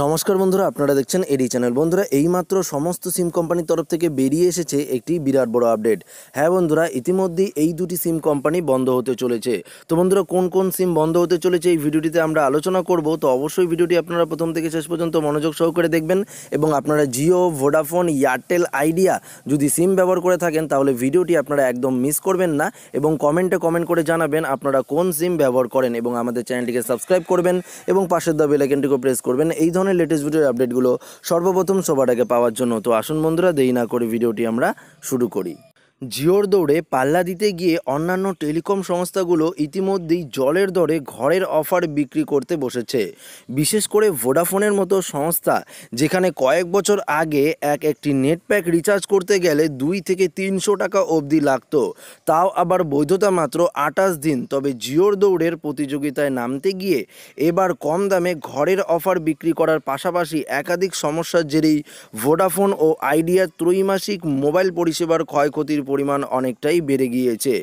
নমস্কার বন্ধুরা আপনারা দেখছেন এডি চ্যানেল বন্ধুরা এইমাত্র সমস্ত সিম কোম্পানির তরফ থেকে বেরিয়ে এসেছে একটি বিরাট বড় আপডেট হ্যাঁ বন্ধুরা ইতিমধ্যেই এই দুটি সিম কোম্পানি বন্ধ হতে চলেছে তো বন্ধুরা কোন কোন সিম বন্ধ হতে চলেছে এই ভিডিওটিতে আমরা আলোচনা করব তো অবশ্যই ভিডিওটি আপনারা প্রথম থেকে শেষ পর্যন্ত মনোযোগ সহকারে দেখবেন এবং আপনারা জিও ভোডাফোন এয়ারটেল আইডিয়া যদি সিম ব্যবহার করে থাকেন তাহলে ভিডিওটি আপনারা একদম মিস করবেন না এবং কমেন্টে কমেন্ট করে জানাবেন আপনারা কোন সিম ব্যবহার করেন এবং আমাদের চ্যানেলটিকে সাবস্ক্রাইব করবেন এবং পাশের দা বেলাইকেনটিকে প্রেস করবেন এই ধরনের ধরনের লেটেস্ট ভিডিওর আপডেটগুলো সর্বপ্রথম সবার আগে পাওয়ার জন্য তো আসুন বন্ধুরা দেরি না করে ভিডিওটি আমরা শুরু করি জিওর দৌড়ে পাল্লা দিতে গিয়ে অন্যান্য টেলিকম সংস্থাগুলো ইতিমধ্যেই জলের দরে ঘরের অফার বিক্রি করতে বসেছে বিশেষ করে ভোডাফোনের মতো সংস্থা যেখানে কয়েক বছর আগে এক একটি নেট প্যাক রিচার্জ করতে গেলে দুই থেকে তিনশো টাকা অবধি লাগত তাও আবার বৈধতা মাত্র আটাশ দিন তবে জিওর দৌড়ের প্রতিযোগিতায় নামতে গিয়ে এবার কম দামে ঘরের অফার বিক্রি করার পাশাপাশি একাধিক সমস্যার জেরেই ভোডাফোন ও আইডিয়ার ত্রৈমাসিক মোবাইল পরিষেবার ক্ষয়ক্ষতির পরিমাণ অনেকটাই বেড়ে গিয়েছে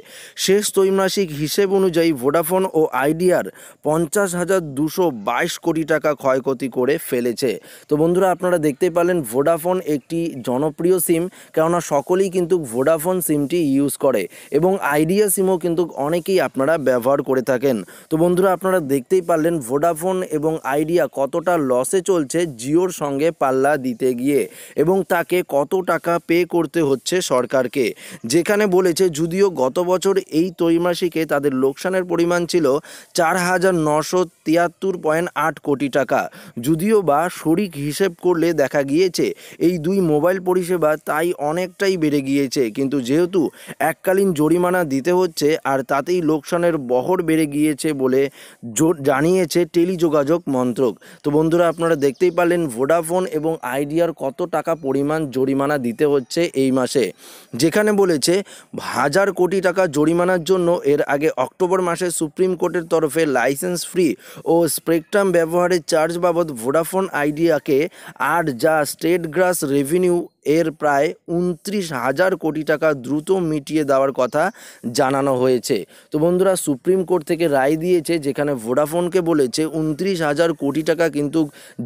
শেষ ত্রৈমাসিক হিসেব অনুযায়ী ভোডাফোন ও আইডিয়ার পঞ্চাশ হাজার দুশো বাইশ কোটি টাকা ক্ষয়ক্ষতি করে ফেলেছে তো বন্ধুরা আপনারা দেখতে পেলেন ভোডাফোন একটি জনপ্রিয় সিম কেননা সকলেই কিন্তু ভোডাফোন সিমটি ইউজ করে এবং আইডিয়া সিমও কিন্তু অনেকেই আপনারা ব্যবহার করে থাকেন তো বন্ধুরা আপনারা দেখতেই পারলেন ভোডাফোন এবং আইডিয়া কতটা লসে চলছে জিওর সঙ্গে পাল্লা দিতে গিয়ে এবং তাকে কত টাকা পে করতে হচ্ছে সরকারকে যেখানে বলেছে যদিও গত বছর এই ত্রৈমাসিকে তাদের লোকসানের পরিমাণ ছিল চার হাজার নশো তিয়াত্তর পয়েন্ট আট কোটি টাকা যদিও বা শরিক হিসেব করলে দেখা গিয়েছে এই দুই মোবাইল পরিষেবা তাই অনেকটাই বেড়ে গিয়েছে কিন্তু যেহেতু এককালীন জরিমানা দিতে হচ্ছে আর তাতেই লোকসানের বহর বেড়ে গিয়েছে বলে জানিয়েছে টেলিযোগাযোগ মন্ত্রক তো বন্ধুরা আপনারা দেখতেই পারলেন ভোডাফোন এবং আইডিয়ার কত টাকা পরিমাণ জরিমানা দিতে হচ্ছে এই মাসে যেখানে বলেছে হাজার কোটি টাকা জরিমানার জন্য এর আগে অক্টোবর মাসে সুপ্রিম কোর্টের তরফে লাইসেন্স ফ্রি ও স্পেকট্রাম ব্যবহারের চার্জ বাবদ ভোডাফোন আইডিয়াকে আর যা স্টেট গ্রাস রেভিনিউ এর প্রায় উনত্রিশ হাজার কোটি টাকা দ্রুত মিটিয়ে দেওয়ার কথা জানানো হয়েছে তো বন্ধুরা সুপ্রিম কোর্ট থেকে রায় দিয়েছে যেখানে ভোডাফোনকে বলেছে উনত্রিশ হাজার কোটি টাকা কিন্তু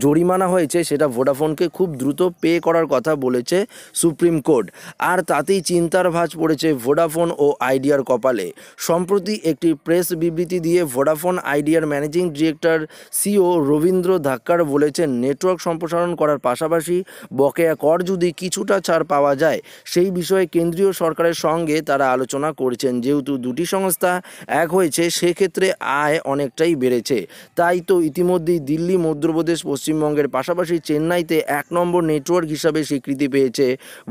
জরিমানা হয়েছে সেটা ভোডাফোনকে খুব দ্রুত পে করার কথা বলেছে সুপ্রিম কোর্ট আর তাতেই চিন্তার ভাঁজ পড়েছে ভোডাফোন ও আইডিয়ার কপালে সম্প্রতি একটি প্রেস বিবৃতি দিয়ে ভোডাফোন আইডিয়ার managing director CEO Ravindra Takkar বলেছেন নেটওয়ার্ক সম্প্রসারণ করার পাশাপাশি বকেয়া কর যদি কিছুটা ছাড় পাওয়া যায় সেই বিষয়ে কেন্দ্রীয় সরকারের সঙ্গে তারা আলোচনা করেছেন যেহেতু দুটি সংস্থা এক হয়েছে সেক্ষেত্রে আয় অনেকটাই বেড়েছে তাই তো ইতিমধ্যেই দিল্লি মধ্যপ্রদেশ পশ্চিমবঙ্গের পাশাপাশি চেন্নাইতে এক নম্বর নেটওয়ার্ক হিসাবে স্বীকৃতি পেয়েছে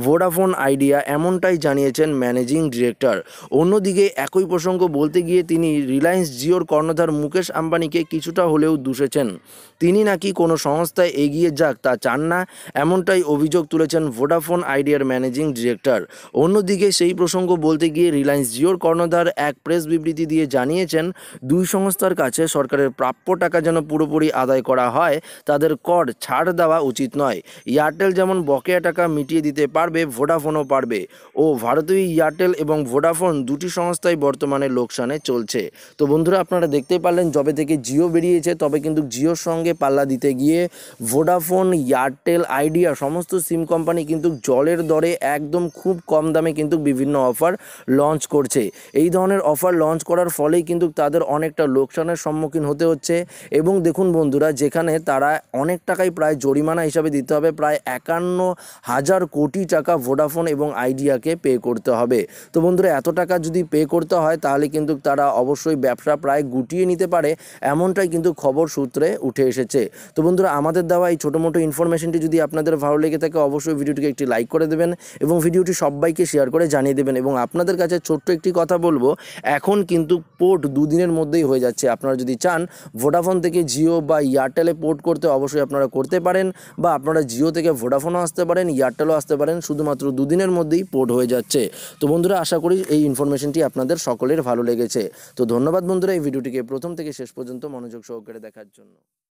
ভোডাফোন আইডিয়া এমনটাই জানিয়েছেন ম্যানেজিং ডিরেক্টর অন্যদিকে একই প্রসঙ্গ বলতে গিয়ে তিনি রিলায়েন্স জিওর কর্ণধার মুকেশ আম্বানিকে কিছুটা হলেও দুষেছেন তিনি নাকি কোনো সংস্থায় এগিয়ে যাক তা চান না এমনটাই অভিযোগ তুলেছেন ভোডাফোন আইডিয়ার ম্যানেজিং ডিরেক্টর অন্যদিকে সেই প্রসঙ্গ বলতে গিয়ে রিলায়েন্স জিওর কর্ণধার এক প্রেস বিবৃতি দিয়ে জানিয়েছেন দুই সংস্থার কাছে সরকারের প্রাপ্য টাকা যেন পুরোপুরি আদায় করা হয় তাদের কর ছাড় দেওয়া উচিত নয় এয়ারটেল যেমন বকেয়া টাকা মিটিয়ে দিতে পারবে ভোডাফোনও পারবে ও ভারতীয় এয়ারটেল এবং ভোডাফোন দুটি সংস্থাই বর্তমানে লোকসানে চলছে তো বন্ধুরা আপনারা দেখতে পারলেন যবে থেকে জিও বেরিয়েছে তবে কিন্তু জিওর সঙ্গে পাল্লা দিতে গিয়ে ভোডাফোন এয়ারটেল আইডিয়া সমস্ত সিম কোম্পানি কিন্তু জলের দরে একদম খুব কম দামে কিন্তু বিভিন্ন অফার লঞ্চ করছে এই ধরনের অফার লঞ্চ করার ফলেই কিন্তু তাদের অনেকটা লোকসানের সম্মুখীন হতে হচ্ছে এবং দেখুন বন্ধুরা যেখানে তারা অনেক টাকাই প্রায় জরিমানা হিসাবে দিতে হবে প্রায় একান্ন হাজার কোটি টাকা ভোডাফোন এবং আইডিয়াকে পে করতে হবে তো বন্ধুরা এত টাকা যদি পে করতে হয় তাহলে কিন্তু তারা অবশ্যই ব্যবসা প্রায় গুটিয়ে নিতে পারে এমনটাই কিন্তু খবর সূত্রে উঠে এসেছে তো বন্ধুরা আমাদের দেওয়া এই ছোটো মোটো ইনফরমেশনটি যদি আপনাদের ভালো লেগে থাকে অবশ্যই ভিডিওটি ভিডিওটিকে একটি লাইক করে দেবেন এবং ভিডিওটি সবাইকে শেয়ার করে জানিয়ে দেবেন এবং আপনাদের কাছে ছোট্ট একটি কথা বলবো এখন কিন্তু পোর্ট দুদিনের মধ্যেই হয়ে যাচ্ছে আপনারা যদি চান ভোডাফোন থেকে জিও বা এয়ারটেলে পোর্ট করতে অবশ্যই আপনারা করতে পারেন বা আপনারা জিও থেকে ভোডাফোনও আসতে পারেন এয়ারটেলও আসতে পারেন শুধুমাত্র দুদিনের মধ্যেই পোর্ট হয়ে যাচ্ছে তো বন্ধুরা আশা করি এই ইনফরমেশনটি আপনাদের সকলের ভালো লেগেছে তো ধন্যবাদ বন্ধুরা এই ভিডিওটিকে প্রথম থেকে শেষ পর্যন্ত মনোযোগ সহকারে দেখার জন্য